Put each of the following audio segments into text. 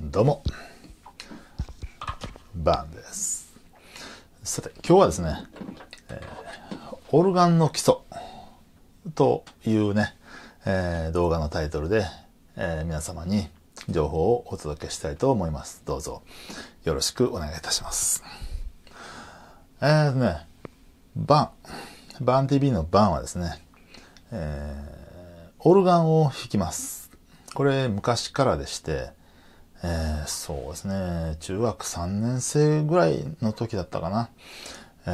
どうも、バンです。さて、今日はですね、えー、オルガンの基礎というね、えー、動画のタイトルで、えー、皆様に情報をお届けしたいと思います。どうぞよろしくお願いいたします。えーとね、バン、バン TV のバンはですね、えー、オルガンを弾きます。これ昔からでして、えー、そうですね、中学3年生ぐらいの時だったかな。え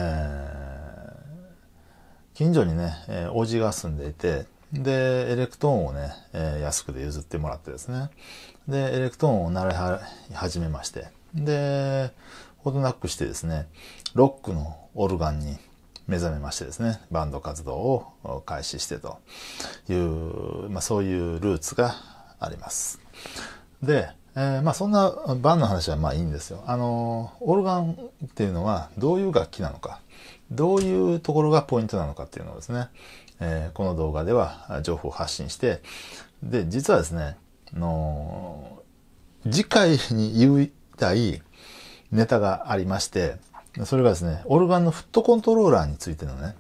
ー、近所にね、えー、おじが住んでいて、で、エレクトーンをね、えー、安くで譲ってもらってですね。で、エレクトーンを習い始めまして。で、ほどなくしてですね、ロックのオルガンに目覚めましてですね、バンド活動を開始してという、まあそういうルーツがあります。で、えー、まあそんなバンの話はまあいいんですよ。あのオルガンっていうのはどういう楽器なのか、どういうところがポイントなのかっていうのをですね、えー、この動画では情報を発信して、で、実はですね、の次回に言いたいネタがありまして、それがですね、オルガンのフットコントローラーについてのね、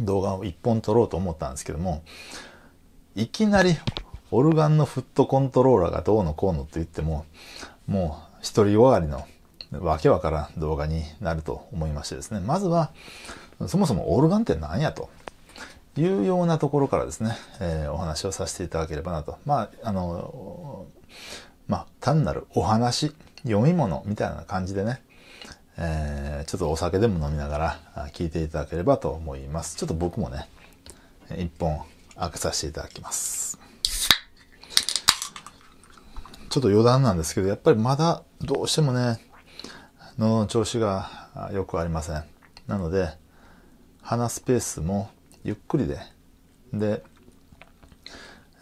動画を一本撮ろうと思ったんですけども、いきなりオルガンのフットコントローラーがどうのこうのと言っても、もう一人よがりのわけわからん動画になると思いましてですね、まずは、そもそもオルガンって何やと。いうようなところからですね、えー、お話をさせていただければなと。まあ、あの、まあ、単なるお話、読み物みたいな感じでね、えー、ちょっとお酒でも飲みながら聞いていただければと思います。ちょっと僕もね、一本開けさせていただきます。ちょっと余談なんですけど、やっぱりまだどうしてもね、の調子がよくありません。なので、話すペースもゆっくりで、で、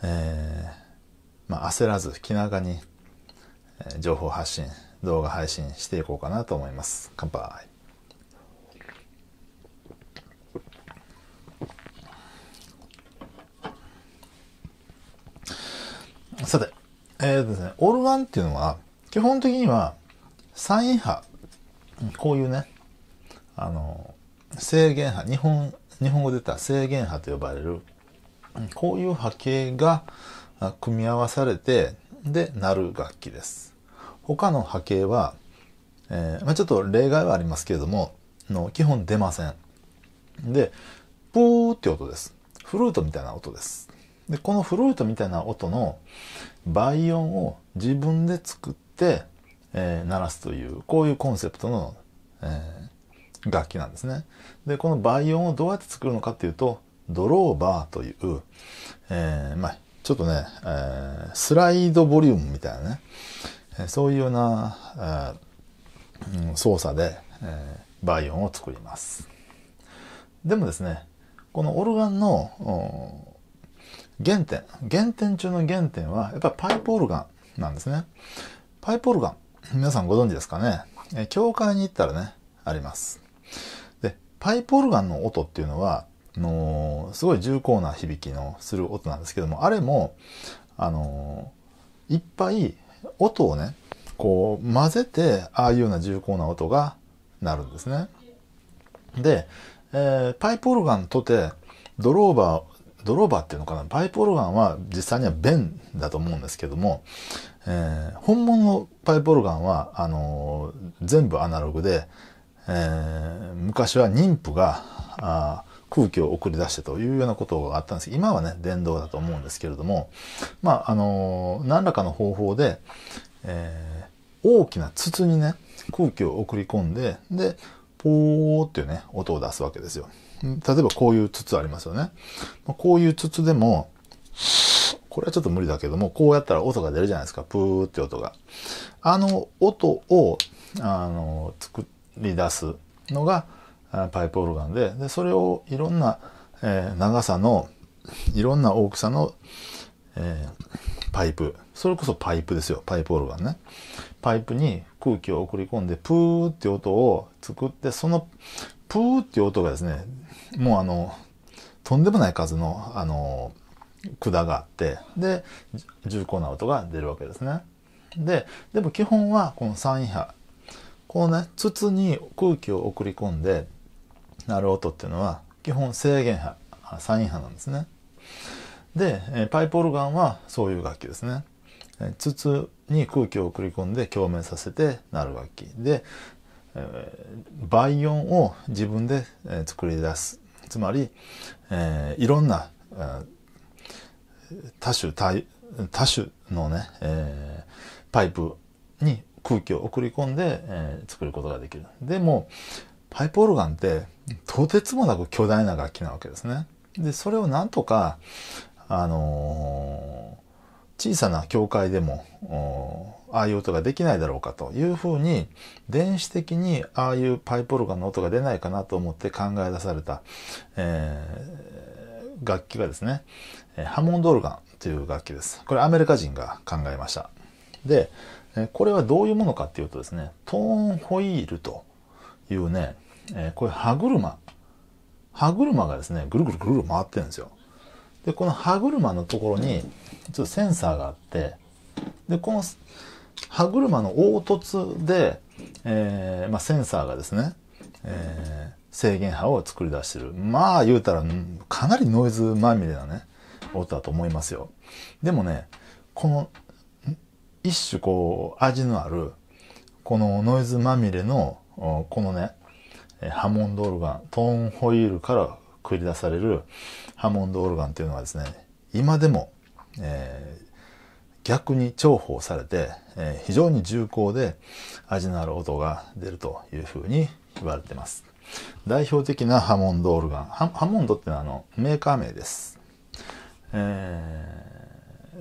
えー、まあ、焦らず気長に情報発信、動画配信していこうかなと思います。乾杯。さて、えっ、ー、とですね、オールンっていうのは、基本的にはイ位波、こういうね、あの、制限波、日本、日本語で言ったら制限波と呼ばれる、こういう波形が組み合わされて、で、鳴る楽器です。他の波形は、えー、まあ、ちょっと例外はありますけれども、の基本出ません。で、プーって音です。フルートみたいな音です。でこのフロートみたいな音の倍音を自分で作って、えー、鳴らすというこういうコンセプトの、えー、楽器なんですね。でこの倍音をどうやって作るのかっていうとドローバーという、えー、まあ、ちょっとね、えー、スライドボリュームみたいなね、えそういうような、え操作で、え倍音を作ります。でもですねこのオルガンの原点原点中の原点はやっぱりパイプオルガンなんですねパイプオルガン皆さんご存知ですかね、え教会に行ったらねありますでパイプオルガンの音っていうのはのすごい重厚な響きのする音なんですけどもあれもあのいっぱい音をねこう混ぜてああいうような重厚な音がなるんですねで、えー、パイプオルガンとてドローバー、ドローバーっていうのかなバイポルガンは実際には弁だと思うんですけども、えー、本物のパイプオルガンはあのー、全部アナログで、えー、昔は妊婦が空気を送り出してというようなことがあったんですけど、今はね電動だと思うんですけれどもまああの何らかの方法で、え大きな筒にね空気を送り込んででポーっていうね音を出すわけですよ。例えばこういう筒ありますよね。こういう筒でも、これはちょっと無理だけども、こうやったら音が出るじゃないですか。プーって音が。あの音を、あの、作り出すのが、パイプオルガンで、で、それをいろんな、えー、長さの、いろんな大きさの、えー、パイプ。それこそパイプですよ。パイプオルガンね。パイプに空気を送り込んで、プーって音を作って、その、プーって音がですね、もうあのとんでもない数のあの管があってで重厚な音が出るわけですね。ででも基本はこの三位波このね筒に空気を送り込んで鳴る音っていうのは基本制限波三位波なんですね。でパイプオルガンはそういう楽器ですね。筒に空気を送り込んで共鳴させて鳴る楽器で、え倍音を自分で作り出すつまり、えー、いろんな、えー、多種多種のね、えー、パイプに空気を送り込んで、えー、作ることができる。でもパイプオルガンってとてつもなく巨大な楽器なわけですね。でそれをなんとか、あのー、小さな教会でもああいう音ができないだろうかというふうに電子的にああいうパイプオルガンの音が出ないかなと思って考え出された、えー、楽器がですねハモンドオルガンという楽器です。これアメリカ人が考えました。で、これはどういうものかっていうとですね、トーンホイールというね、これ歯車。歯車がですね、ぐるぐるぐるぐる回ってるんですよ。で、この歯車のところに、ちょっとセンサーがあって、で、この歯車の凹凸で、えー、まあ、センサーがですね、えー、制限波を作り出してる。まあ言うたらかなりノイズまみれなね、音だと思いますよ。でもね、この一種こう味のある、このノイズまみれの、このね、ハモンドオルガン、トーンホイールから繰り出されるハモンドオルガンっていうのはですね、今でも、えー、逆に重宝されて、えー、非常に重厚で味のある音が出るというふうに言われてます。代表的なハモンドオルガン。ハモンドってのはあのメーカー名です。え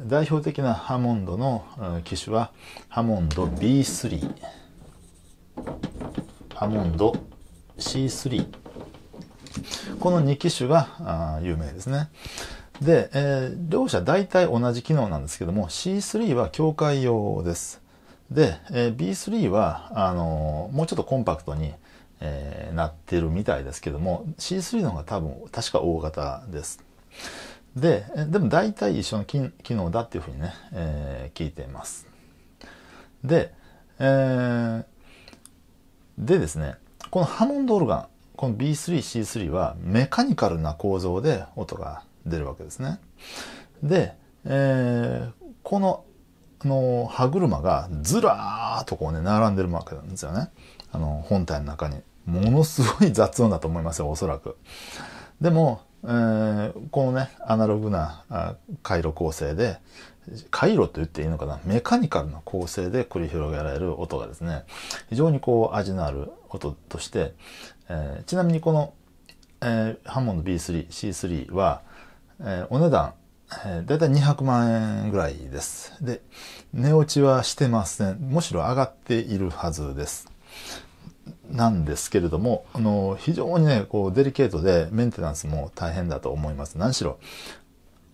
ー、代表的なハモンドの機種はハモンド B3、ハモンド C3。この2機種が有名ですね。で、えー、両者大体同じ機能なんですけども、C3 は境界用です。で、えー、B3 は、あのー、もうちょっとコンパクトに、えー、なってるみたいですけども、C3 の方が多分、確か大型です。で、でも大体一緒の機能だっていうふうにね、えー、聞いています。で、えー、でですね、このハモンドオルガン、この B3、C3 はメカニカルな構造で音が出るわけですね。で、えー、このの歯車がずらーっとこうね並んでるわけなんですよねあの本体の中にものすごい雑音だと思いますよおそらくでも、えー、このねアナログな回路構成で回路と言っていいのかなメカニカルな構成で繰り広げられる音がですね非常にこう味のある音として、えー、ちなみにこの、えー、ハンモンド B3C3 は、えー、お値段、えー、だいたい200万円ぐらいです。で、値落ちはしてません。むしろ上がっているはずです。なんですけれども、あの、非常にね、こう、デリケートで、メンテナンスも大変だと思います。何しろ、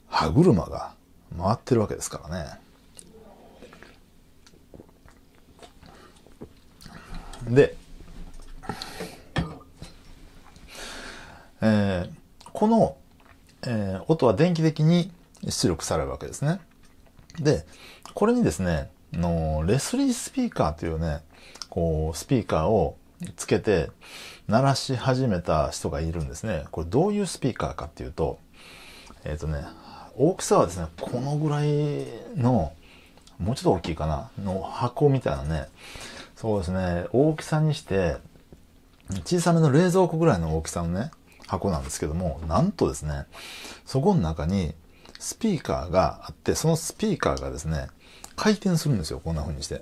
歯車が回ってるわけですからね。で、えー、このえー、音は電気的に出力されるわけですね。で、これにですね、のレスリースピーカーというね、こう、スピーカーをつけて鳴らし始めた人がいるんですね。これどういうスピーカーかっていうと、えっ、ー、とね、大きさはですね、このぐらいの、もうちょっと大きいかな、の箱みたいなね、そうですね、大きさにして、小さめの冷蔵庫ぐらいの大きさのね、箱なんですけども、なんとですね、そこの中にスピーカーがあって、そのスピーカーがですね、回転するんですよ、こんな風にして。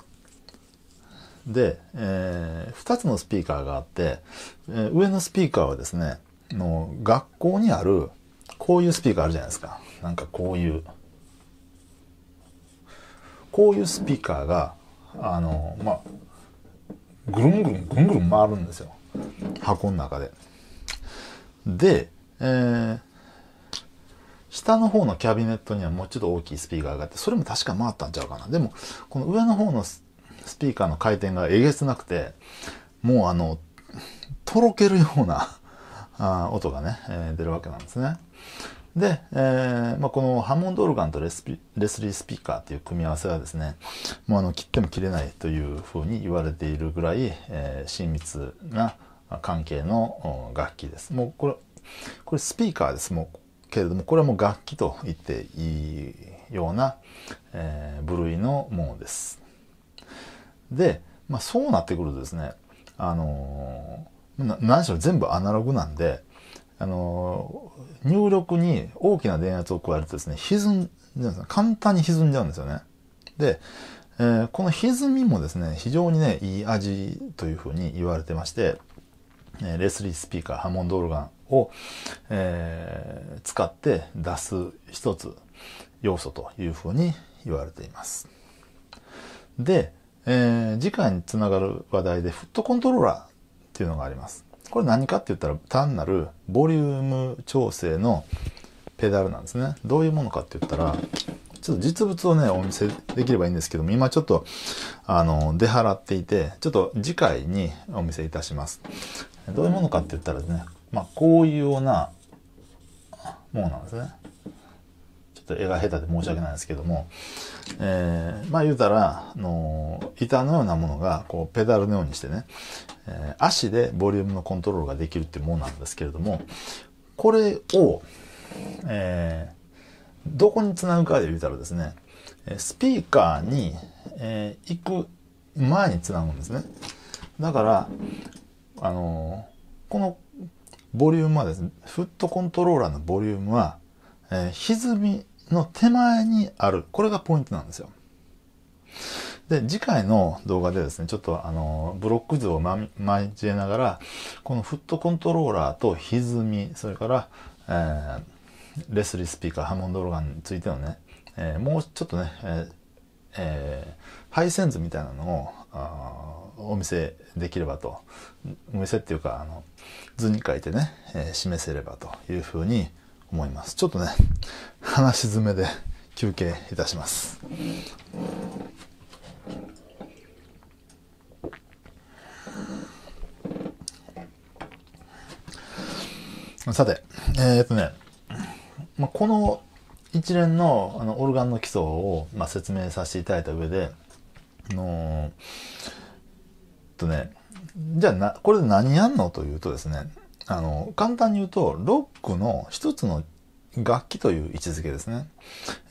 で、えー、2つのスピーカーがあって、えー、上のスピーカーはですね、の学校にある、こういうスピーカーあるじゃないですか。なんかこういう、こういうスピーカーが、あの、まあ、ぐるんぐるん、ぐるんぐるん回るんですよ。箱の中で。で、えー、下の方のキャビネットにはもうちょっと大きいスピーカーがあって、それも確か回ったんちゃうかな。でも、この上の方のスピーカーの回転がえげつなくて、もうあの、とろけるようなあ音がね、えー、出るわけなんですね。で、えーまあ、このハモンドオルガンとレスピレスリースピーカーという組み合わせはですねもうあの切っても切れないというふうに言われているぐらい、えー、親密な関係の楽器です。もうこれ、これスピーカーです。もう、けれども、これはもう楽器と言っていいような、えー、部類のものです。で、まあそうなってくるとですね、あのー、何しろ全部アナログなんで、あのー、入力に大きな電圧を加えるとですね、歪んじゃうんです簡単に歪んじゃうんですよね。で、えー、この歪みもですね、非常にね、いい味というふうに言われてまして、レスリースピーカーハモンドオルガンを、えー、使って出す一つ要素というふうに言われています。で、えー、次回につながる話題でフットコントローラーっていうのがあります。これ何かって言ったら単なるボリューム調整のペダルなんですね。どういうものかって言ったら、ちょっと実物をね、お見せできればいいんですけども、今ちょっと、あの、出払っていて、ちょっと次回にお見せいたします。どういうものかって言ったらですね、まあ、こういうようなものなんですね。ちょっと絵が下手で申し訳ないですけども、えー、まあ言うたら、あの板のようなものがこうペダルのようにしてね、えー、足でボリュームのコントロールができるっていうものなんですけれども、これを、えー、どこにつなぐかで言うたらですね、スピーカーに、えー、行く前につなぐんですね。だから、あのこのボリュームはですね、フットコントローラーのボリュームは、えー、歪みの手前にある。これがポイントなんですよ。で、次回の動画でですね、ちょっとあの、ブロック図を、ま、交えながら、このフットコントローラーと歪み、それから、えー、レスリースピーカー、ハモンドローガンについてのね、えー、もうちょっとね、えーえー、配線図みたいなのを、お見せできればとお見せっていうかあの図に書いてね、えー、示せればというふうに思いますちょっとね 話し詰めで休憩いたしますさてえー、っとね、まあ、この一連のあのオルガンの基礎を、まあ、説明させていただいた上であのーとね、じゃあな、これで何やんのというとですね、あの、簡単に言うと、ロックの一つの楽器という位置づけですね。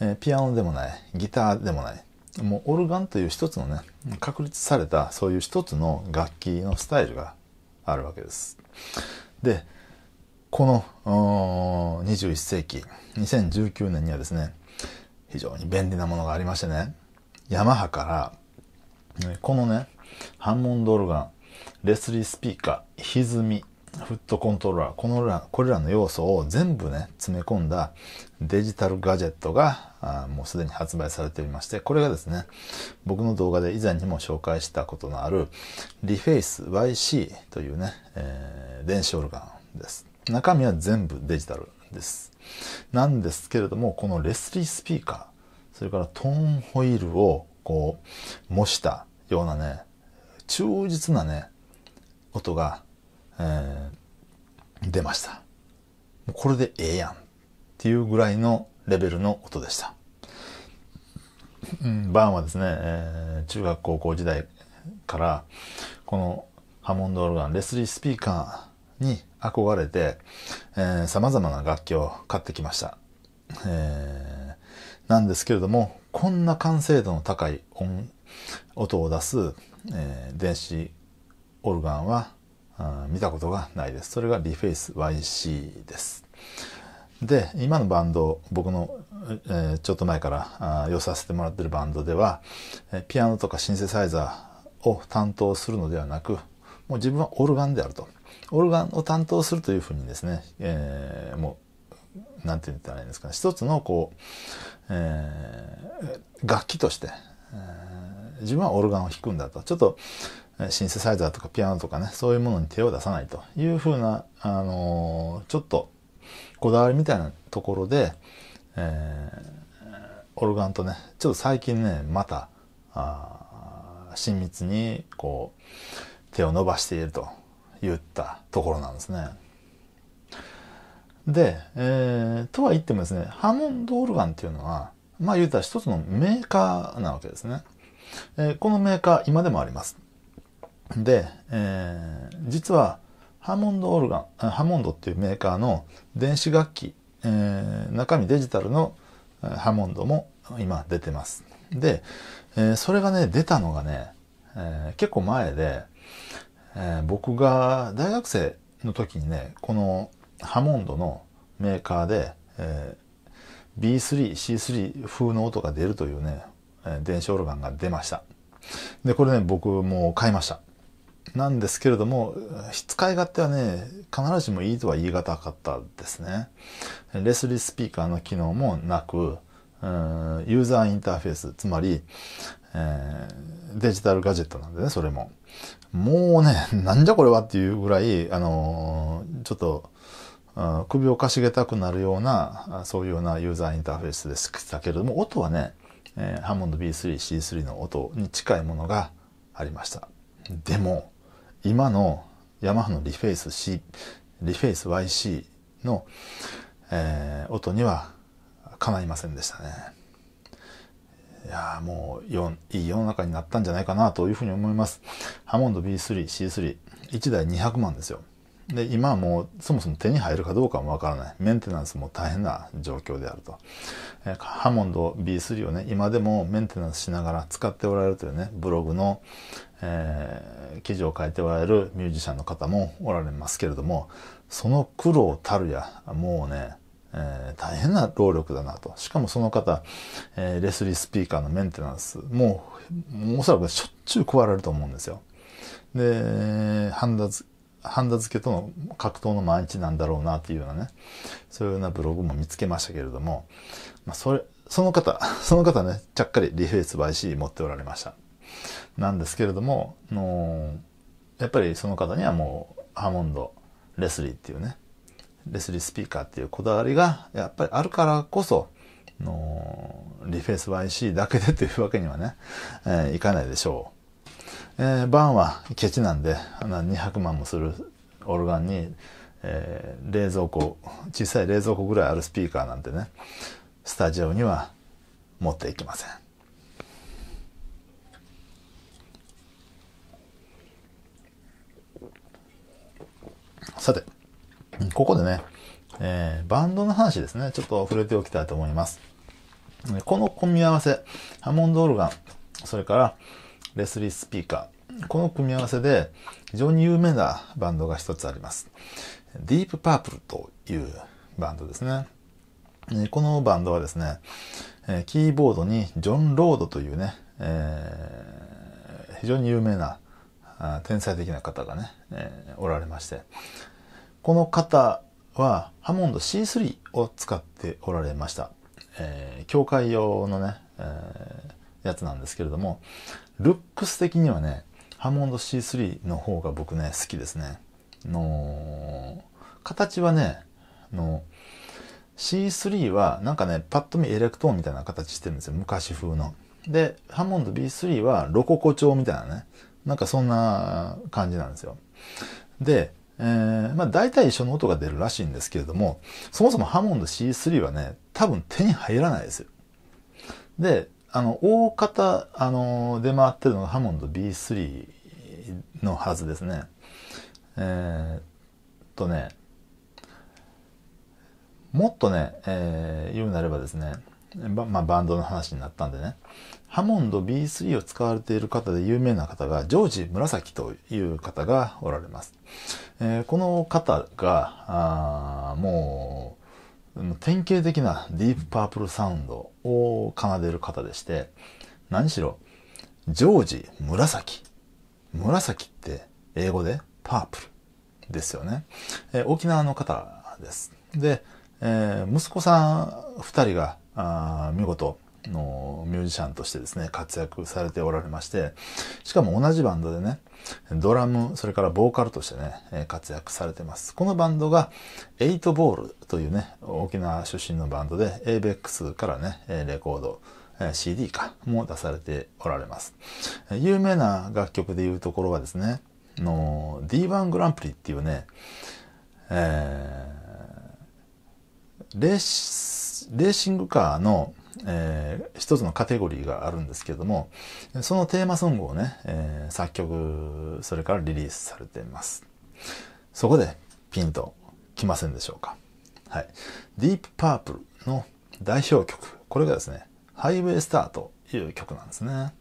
えー、ピアノでもない、ギターでもない、もうオルガンという一つのね、確立されたそういう一つの楽器のスタイルがあるわけです。で、この21世紀、2019年にはですね、非常に便利なものがありましてね、ヤマハから、このね、ハンモンドオルガン、レスリースピーカー、歪み、フットコントローラー、このらこれらの要素を全部ね、詰め込んだデジタルガジェットがあもうすでに発売されておりまして、これがですね、僕の動画で以前にも紹介したことのあるリフェイス YC というね、えー、電子オルガンです。中身は全部デジタルです。なんですけれども、このレスリースピーカー、それからトーンホイールをこう模したようなね、忠実なね音が、えー、出ましたもうこれでええやんっていうぐらいのレベルの音でした、うん、バーンはですね、えー、中学高校時代からこのハモンドオルガンレスリースピーカーに憧れて、えま様々な楽器を買ってきました、えー、なんですけれどもこんな完成度の高い音を出すえー、電子オルガンは見たことがないです。それがリフェイス YC です。で、今のバンド、僕の、えー、ちょっと前から用させてもらってるバンドでは、えピアノとかシンセサイザーを担当するのではなく、もう自分はオルガンであると。オルガンを担当するというふうにですね、えー、もう、何んて言ったらいいんですかね、一つのこう、えー、楽器として、えー自分はオルガンを弾くんだとちょっとシンセサイザーとかピアノとかねそういうものに手を出さないというふうな、あのちょっとこだわりみたいなところで、えー、オルガンとねちょっと最近ねまた親密にこう手を伸ばしていると言ったところなんですね。で、えー、とは言ってもですねハモンドオルガンっていうのはまあ言うたら一つのメーカーなわけですね。えー、このメーカー今でもあります。で、えー、実はハモンドオルガン、ハモンドっていうメーカーの電子楽器、えー、中身デジタルのハモンドも今出てます。で、えそれがね、出たのがね、え結構前で、え僕が大学生の時にね、このハモンドのメーカーで、え B3、C3 風の音が出るというね、電子オルガンが出ました。で、これね、僕も買いました。なんですけれども、使い勝手はね、必ずしもいいとは言い難かったですね。レスリースピーカーの機能もなく、ユーザーインターフェース、つまり、えー、デジタルガジェットなんでね、それも。もうね、なんじゃこれはっていうぐらい、あのー、ちょっと、首をかしげたくなるような、そういうようなユーザーインターフェースでしたけれども、音はね、えー、ハモンド B3C3 の音に近いものがありましたでも今のヤマハのリフェイス C リフェイス YC の、えー、音にはかないませんでしたねいやもうよいい世の中になったんじゃないかなというふうに思いますハモンド B3C31 台200万ですよで今はもうそもそも手に入るかどうかもわからないメンテナンスも大変な状況であると、えー、ハモンド B3 をね今でもメンテナンスしながら使っておられるというねブログの、えー、記事を書いておられるミュージシャンの方もおられますけれどもその苦労たるやもうねえー、大変な労力だなと。しかもその方、えー、レスリースピーカーのメンテナンスも、うおそらくしょっちゅう壊れると思うんですよ。で、ハンダハンダ付けとの格闘の毎日なんだろうなっていうようなね、そういうようなブログも見つけましたけれども、まあ、それ、その方、その方ね、ちゃっかりリフェイス y C 持っておられました。なんですけれども、のやっぱりその方にはもう、ハモンド、レスリーっていうね、レスリースピーカーっていうこだわりが、やっぱりあるからこそ、のリフェイス YC だけでというわけにはね、えー、いかないでしょう。えー、バンはケチなんで、200万もするオルガンに、えー、冷蔵庫、小さい冷蔵庫ぐらいあるスピーカーなんてね、スタジオには持っていきません。さて、ここでね、えー、バンドの話ですね、ちょっと触れておきたいと思います。この組み合わせ、ハモンドオルガン、それから、レスリー・スピーカー。この組み合わせで非常に有名なバンドが一つあります。ディープ・パープルというバンドですね。このバンドはですね、キーボードにジョン・ロードというね、えー、非常に有名な天才的な方がね、えー、おられまして、この方はハモンド C3 を使っておられました。えー、教会用のね、えー、やつなんですけれども、ルックス的にはね、ハモンド C3 の方が僕ね、好きですね。の、形はね、の、C3 はなんかね、パッと見エレクトーンみたいな形してるんですよ。昔風の。で、ハモンド B3 はロココ調みたいなね。なんかそんな感じなんですよ。で、えー、まあ大体一緒の音が出るらしいんですけれども、そもそもハモンド C3 はね、多分手に入らないですよ。で、あの大方あの出回ってるのがハモンド B3 のはずですね。えー、っとねもっとね、えー、言うなればですねまあ、バンドの話になったんでねハモンド B3 を使われている方で有名な方がジョージ紫という方がおられます。えー、この方があもう典型的なディープパープルサウンドを奏でる方でして、何しろ、ジョージ・紫。紫って英語でパープルですよね。え沖縄の方です。で、えー、息子さん二人が見事のミュージシャンとしてですね、活躍されておられまして、しかも同じバンドでね、ドラム、それからボーカルとしてね、活躍されてます。このバンドが、エイトボールというね、沖縄出身のバンドで、エイベックスからね、レコード、CD か、も出されておられます。有名な楽曲でいうところはですね、の D1 グランプリっていうね、えーレーシングカーのえー、一つのカテゴリーがあるんですけども、そのテーマソングをね、えー、作曲、それからリリースされています。そこでピンときませんでしょうか。はい。ディープパープルの代表曲。これがですね、ハイウェイスターという曲なんですね。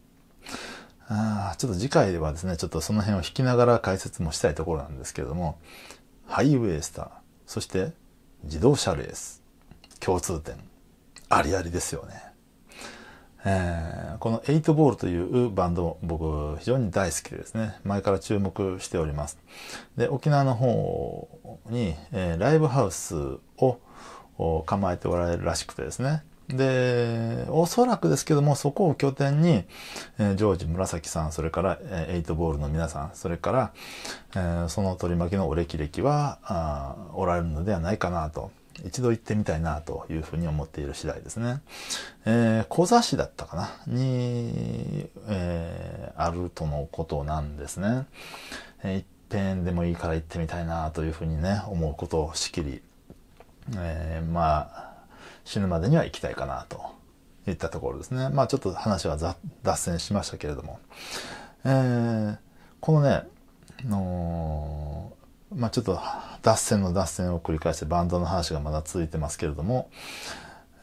あちょっと次回ではですね、ちょっとその辺を弾きながら解説もしたいところなんですけども、ハイウェイスター、そして自動車レース、共通点、ありありですよね。えー、この8ボールというバンド僕非常に大好きですね前から注目しておりますで沖縄の方に、えー、ライブハウスを構えておられるらしくてですねでおそらくですけどもそこを拠点に、えー、ジョージ紫さんそれから、えー、8ボールの皆さんそれから、えー、その取り巻きのお歴々はあおられるのではないかなと一度行ってみたいなというふうに思っている次第ですね。えー、小座市だったかなに、えー、あるとのことなんですね。えー、いっぺんでもいいから行ってみたいなというふうにね、思うことをしきり、えー、まあ、死ぬまでには行きたいかなといったところですね。まあちょっと話は脱線しましたけれども。えー、このね、のまあ、ちょっと脱線の脱線を繰り返してバンドの話がまだ続いてますけれども、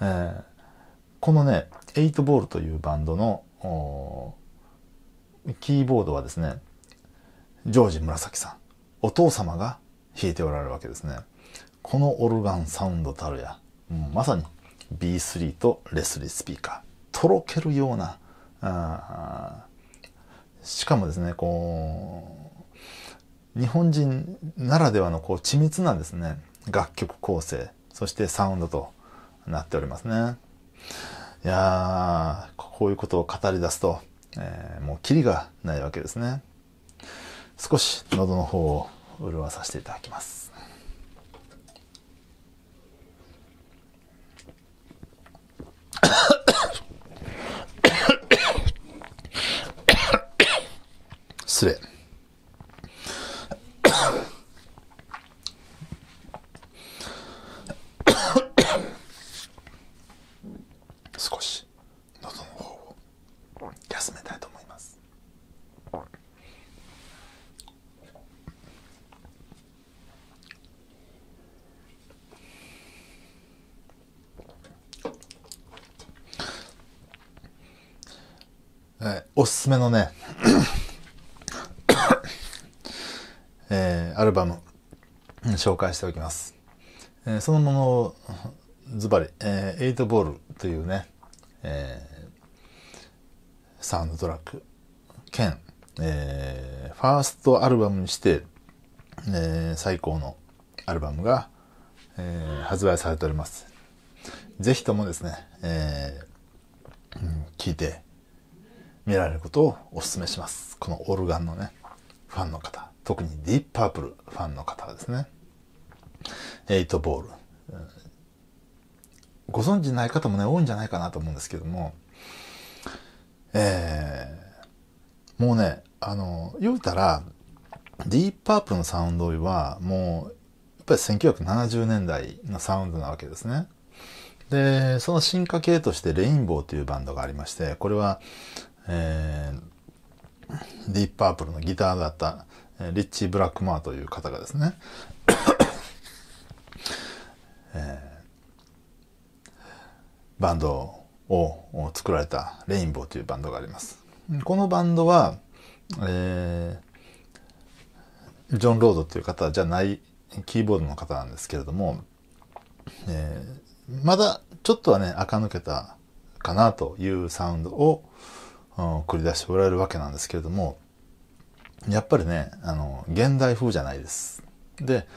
えー、このね8ボールというバンドのキーボードはですねジョージ紫さんお父様が弾いておられるわけですねこのオルガンサウンドたるやまさに B3 とレスリースピーカーとろけるようなしかもですねこう日本人ならではのこう緻密なですね楽曲構成そしてサウンドとなっておりますねいやーこういうことを語り出すと、えー、もうキリがないわけですね少し喉の方を潤わさせていただきます失礼。おすすめのね えー、アルバム、紹介しておきます。えー、そのものを、ズバリ、えー、8ボールというね、えー、サウンドトラック、兼、えー、ファーストアルバムにして、えー、最高のアルバムが、えー、発売されております。ぜひともですね、えー、聞いて見られることをお勧めします。このオルガンのね、ファンの方。特にディープパープルファンの方ですね。8ボール。ご存知ない方もね、多いんじゃないかなと思うんですけども、えー、もうね、あの、言うたら、ディープパープルのサウンドは、もう、やっぱり1970年代のサウンドなわけですね。で、その進化系としてレインボーというバンドがありまして、これはえー、ディープパープルのギターだったリッチブラックマーという方がですね、えー、バンドを作られたレインボーというバンドがあります。このバンドは、えー、ジョン・ロードという方じゃないキーボードの方なんですけれども、えー、まだちょっとはね、垢抜けたかなというサウンドを繰り出しておられるわけなんですけれどもやっぱりねあの現代風じゃないです。で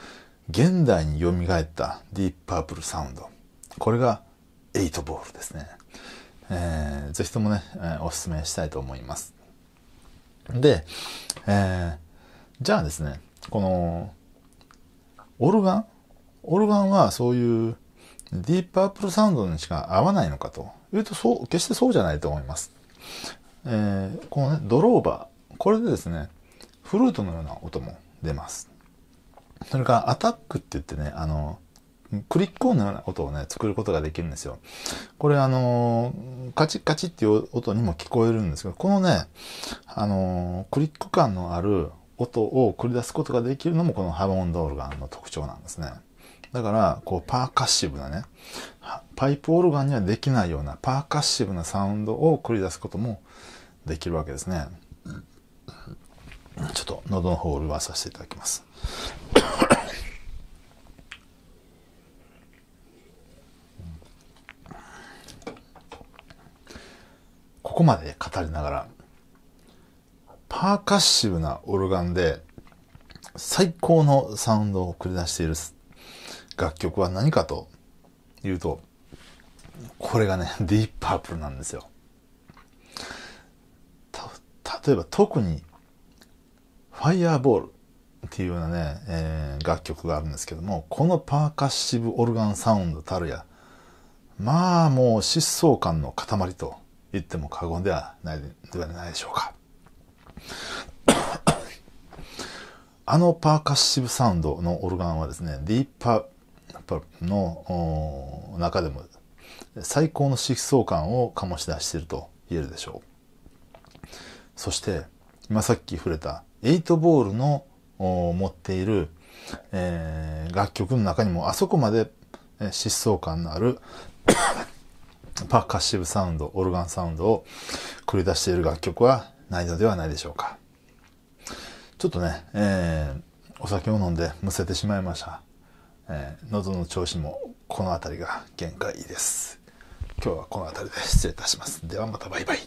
現代によみがえったディープパープルサウンドこれが8ボールですね。えー、ぜひともね、えー、おすすめしたいと思います。で、えー、じゃあですねこのオルガンオルガンはそういうディープパープルサウンドにしか合わないのかというとそう決してそうじゃないと思います。えー、このね、ドローバー。これでですね、フルートのような音も出ます。それからアタックって言ってね、あの、クリック音のような音をね、作ることができるんですよ。これあのー、カチッカチッっていう音にも聞こえるんですけど、このね、あのー、クリック感のある音を繰り出すことができるのもこのハーモンドオルガンの特徴なんですね。だから、こう、パーカッシブなね、パイプオルガンにはできないようなパーカッシブなサウンドを繰り出すこともできるわけですね。ちょっと喉の方を潤わさせていただきます。ここまで語りながら、パーカッシブなオルガンで最高のサウンドを繰り出している楽曲は何かというと、これがね、ディープパープルなんですよ。例えば特に、ファイアーボールっていうようなね、えー、楽曲があるんですけども、このパーカッシブオルガンサウンドたるや、まあもう疾走感の塊と言っても過言ではないではないでしょうか。あのパーカッシブサウンドのオルガンはですね、ディーパープの中でも最高の疾走感を醸し出していると言えるでしょうそして今さっき触れた8ボールの持っている、えー、楽曲の中にもあそこまで疾走感のある パーカッシブサウンドオルガンサウンドを繰り出している楽曲はないのではないでしょうかちょっとね、えー、お酒を飲んでむせてしまいましたえー、喉の調子もこの辺りが限界です今日はこの辺りで失礼いたしますではまたバイバイ